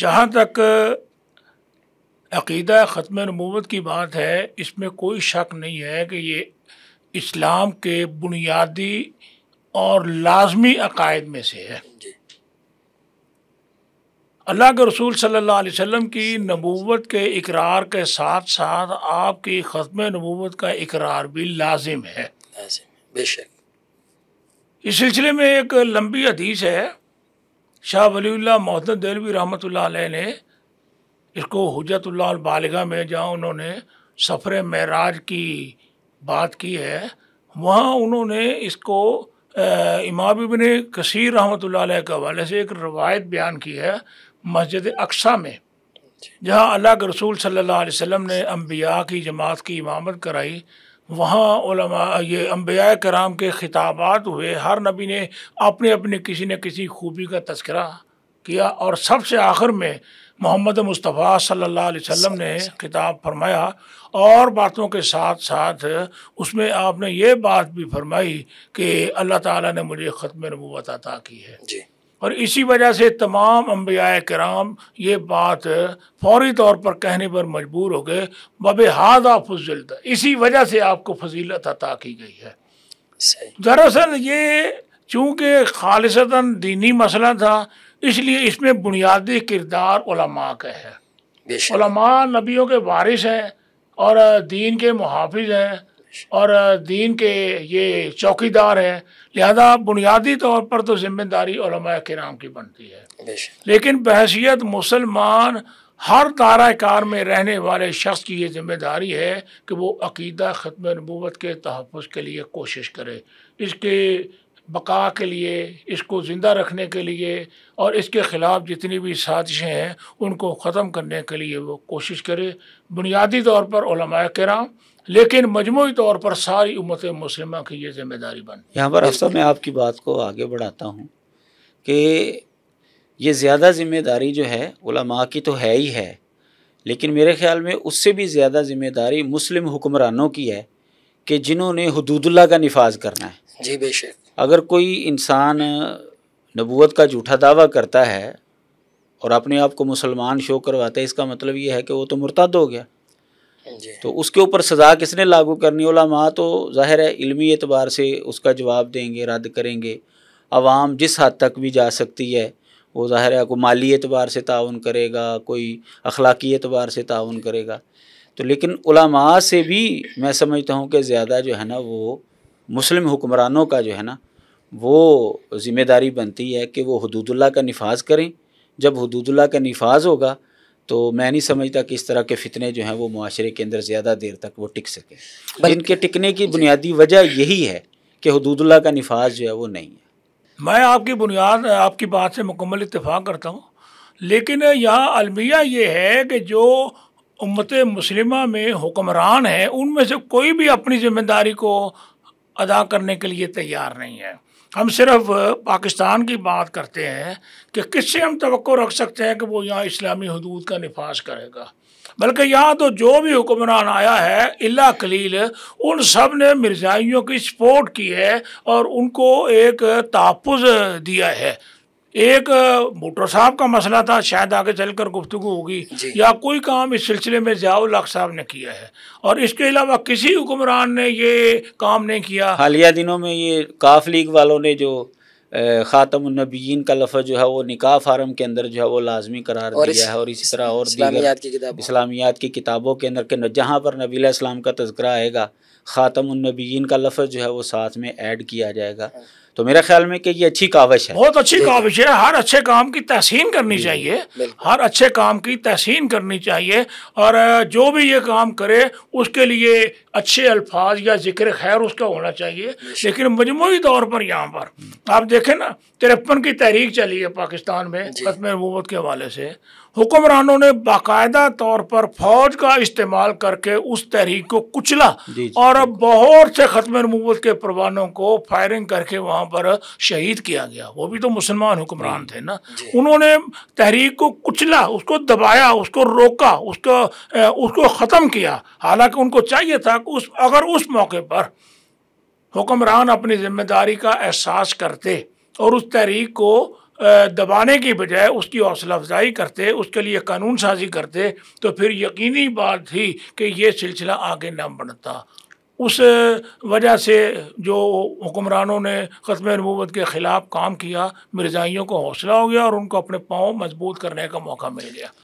जहाँ तक अकीदा ख़त्म नमूत की बात है इसमें कोई शक नहीं है कि ये इस्लाम के बुनियादी और लाजमी अकायद में से है अल्लाह के रसूल सल्लल्लाहु अलैहि वसल्लम की नबूवत के इकरार के साथ साथ आपकी ख़त्म नबूवत का इकरार भी लाजिम है बेशक इस सिलसिले में एक लंबी हदीस है शाह वलील्ला मोहम्मद देलवी रहमत ने इसको हजतुल्ला बालिगा में जहाँ उन्होंने सफ़र महराज की बात की है वहाँ उन्होंने इसको इमाम इबन कसीर रहमत के हवाले से एक रवायत बयान की है मस्जिद अक्सा में जहाँ अल्लाह के रसूल सल्ला वसम ने अम्बिया की जमात की इमामत कराई वहाँ ये अम्बिया कराम के खिताबात हुए हर नबी ने अपने अपने किसी न किसी खूबी का तस्करा किया और सबसे आखिर में मोहम्मद मुस्तफ़ा सल्ला वम ने खिताब फरमाया और बातों के साथ साथ उसमें आपने ये बात भी फरमाई कि अल्लाह ताला ने मुझे ख़त्म नबूत अता की है जी और इसी वजह से तमाम अम्बिया कराम ये बात फौरी तौर पर कहने पर मजबूर हो गए बब हादा फजिलत इसी वजह से आपको फजीलत अता की गई है दरअसल ये चूँकि खालसता दीनी मसला था इसलिए इसमें बुनियादी किरदार का है नबियों के वारिस हैं और दीन के मुहाफ़ हैं और दीन के ये चौकीदार हैं लिहाजा बुनियादी तौर पर तो ज़िम्मेदारी के नाम की बनती है लेकिन बहसीत मुसलमान हर दारा कार में रहने वाले शख्स की ये जिम्मेदारी है कि वो अकीदा ख़त्म नबूत के तहफ़ के लिए कोशिश करे इसके बका के लिए इसको ज़िंदा रखने के लिए और इसके ख़िलाफ़ जितनी भी साजिशें हैं उनको ख़त्म करने के लिए वो कोशिश करे बुनियादी तौर पर कराम लेकिन मजमू तौर पर सारी उम्मत मुसलमा की ये जिम्मेदारी बन यहाँ पर अफसर मैं आपकी बात को आगे बढ़ाता हूँ कि ये ज़्यादा ज़िम्मेदारी जो है की तो है ही है लेकिन मेरे ख्याल में उससे भी ज़्यादा ज़िम्मेदारी मुस्लिम हुक्मरानों की है कि जिन्होंने हदूदुल्ला का नफाज करना है जी बेशक अगर कोई इंसान नबूत का झूठा दावा करता है और अपने आप को मुसलमान शो करवाता है इसका मतलब ये है कि वो तो मुर्तद हो गया तो उसके ऊपर सज़ा किसने लागू करनी ओलामा तो ज़ाहिर है इलमी एतबार से उसका जवाब देंगे रद्द करेंगे आवाम जिस हद तक भी जा सकती है वो ज़ाहिर है को माली एतबार से ताउन करेगा कोई अखलाकी एतबार से ताउन करेगा तो लेकिन से भी मैं समझता हूँ कि ज़्यादा जो है ना वो मुस्लिम हुक्मरानों का जो है ना वो ज़िम्मेदारी बनती है कि वो हदूदुल्ला का नफाज करें जब हदूदुल्ला का नफाज होगा तो मैं नहीं समझता कि इस तरह के फितने जो हैं वो माशरे के अंदर ज़्यादा देर तक वो टिक सकें इनके टिकने की बुनियादी वजह यही है कि हदूदुल्ला का नफाज जो है वो नहीं है मैं आपकी बुनियाद आपकी बात से मुकम्मल इतफाक़ करता हूँ लेकिन यहाँ अलमिया ये है कि जो उम्मत मुस्लिमा में हुक्मरान है उनमें से कोई भी अपनी ज़िम्मेदारी को अदा करने के लिए तैयार नहीं है हम सिर्फ पाकिस्तान की बात करते हैं कि किससे हम तो रख सकते हैं कि वो यहाँ इस्लामी हदूद का नफाज करेगा बल्कि यहाँ तो जो भी हुक्मरान आया है इला कलील उन सब ने मिर्जाइयों की सपोर्ट की है और उनको एक तहफ़ दिया है एक भुट्टो साहब का मसला था शायद आगे चलकर गुफ्तु होगी या कोई काम इस सिलसिले में जियाउल हक साहब ने किया है और इसके अलावा किसी हुक्मरान ने ये काम नहीं किया हालिया दिनों में ये काफ लीग वालों ने जो ख़ातमनबीन का लफ्ज़ जो है वो निकाह फारम के अंदर जो है वो लाजमी करार और दिया है और इसी तरह और इस्लामियात की किताब इस्लामियात की किताबों के अंदर के जहाँ पर नबीलाम इस्लाम का तस्करा आएगा नबीन का लफ्ज़ जो है वो साथ में ऐड किया जाएगा हाँ। तो मेरे ख्याल में कि ये अच्छी काविश है बहुत अच्छी काविश है हर अच्छे काम की तहसीन करनी चाहिए हर अच्छे काम की तहसीन करनी चाहिए और जो भी ये काम करे उसके लिए अच्छे अल्फाज या जिक्र खैर उसका होना चाहिए लेकिन मजमू तौर पर यहाँ पर आप देखें ना तिरपन की तहरीक चली है पाकिस्तान में खत्म नबूत के हवाले से हुक्मरानों ने बाकायदा तौर पर फौज का इस्तेमाल करके उस तहरीक को कुचला और अब बहुत से खत्म नबूत के परवानों को फायरिंग करके वहाँ वहाँ पर शहीद किया गया वो भी तो मुसलमान हुक्मरान थे ना उन्होंने तहरीक को कुचला उसको दबाया उसको रोका उसको उसको ख़त्म किया हालांकि उनको चाहिए था कि उस अगर उस मौके पर हुक्मरान अपनी जिम्मेदारी का एहसास करते और उस तहरीक को दबाने की बजाय उसकी हौसला अफजाई करते उसके लिए कानून साजी करते तो फिर यकीनी बात थी कि ये सिलसिला आगे न बढ़ता उस वजह से जो हुक्मरानों ने ख़त्म नबूत के ख़िलाफ़ काम किया मिर्ज़ाइयों को हौसला हो गया और उनको अपने पाँव मजबूत करने का मौका मिल गया